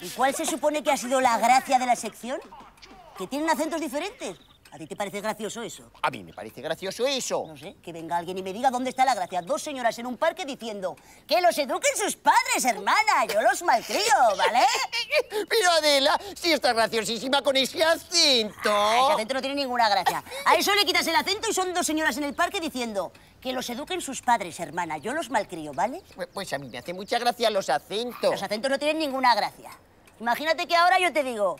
¿Y cuál se supone que ha sido la gracia de la sección? ¿Que tienen acentos diferentes? ¿A ti te parece gracioso eso? A mí me parece gracioso eso. No sé, que venga alguien y me diga dónde está la gracia. Dos señoras en un parque diciendo que los eduquen sus padres, hermana. Yo los malcrio, ¿vale? Pero Adela, si está graciosísima con ese acento. Ah, ese acento no tiene ninguna gracia. A eso le quitas el acento y son dos señoras en el parque diciendo que los eduquen sus padres, hermana. Yo los malcrio, ¿vale? Pues, pues a mí me hace mucha gracia los acentos. Los acentos no tienen ninguna gracia. Imagínate que ahora yo te digo,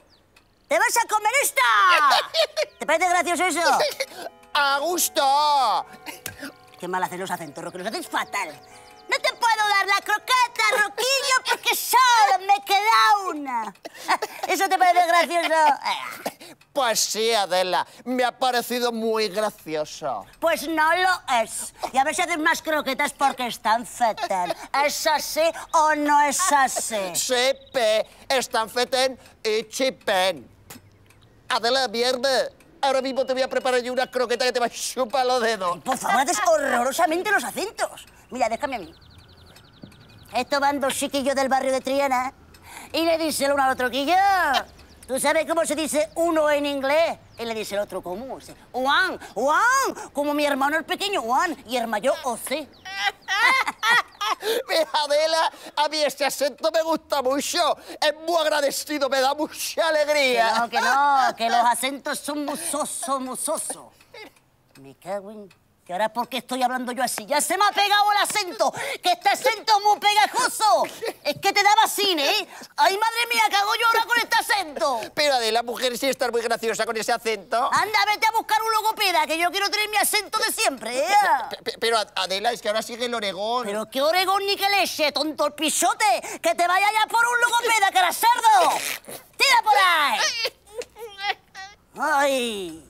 ¡te vas a comer esta! ¿Te parece gracioso eso? ¡A gusto! Qué mal hacer los acentos, que los hacéis fatal. No te puedo dar la croqueta, Roquillo, porque solo me queda una. ¿Eso te parece gracioso? Pues sí, Adela. Me ha parecido muy gracioso. Pues no lo es. Y a ver si hacen más croquetas porque están fetén. ¿Es así o no es así? Sí, pe. Están fetén y chipen. Adela, mierda. Ahora mismo te voy a preparar yo una croqueta que te va a chupar los dedos. Por favor, haces horrorosamente los acentos. Mira, déjame a mí. Esto van dos chiquillos del barrio de Triana y le el uno al otro chiquillo. ¿Tú sabes cómo se dice uno en inglés? Él le dice el otro como Dice, Juan, Juan, como mi hermano el pequeño Juan y el mayor José. Mira, Adela, a mí este acento me gusta mucho. Es muy agradecido, me da mucha alegría. Que no, que no, que los acentos son musoso musoso. Me cago en... ¿Que ahora por qué estoy hablando yo así? ¡Ya se me ha pegado el acento! ¡Que este acento es muy pegajoso! ¡Es que te daba cine, ¿eh? ¡Ay, madre mía, cago yo ahora con Pero Adela, mujer, sí estás muy graciosa con ese acento. Anda, vete a buscar un logopeda, que yo quiero tener mi acento de siempre. ¿eh? Pero, Adela, es que ahora sigue el Oregón. Pero qué Oregón ni qué leche, tonto el pisote. Que te vaya ya por un logopeda, era ¡Tira por ahí! ¡Ay!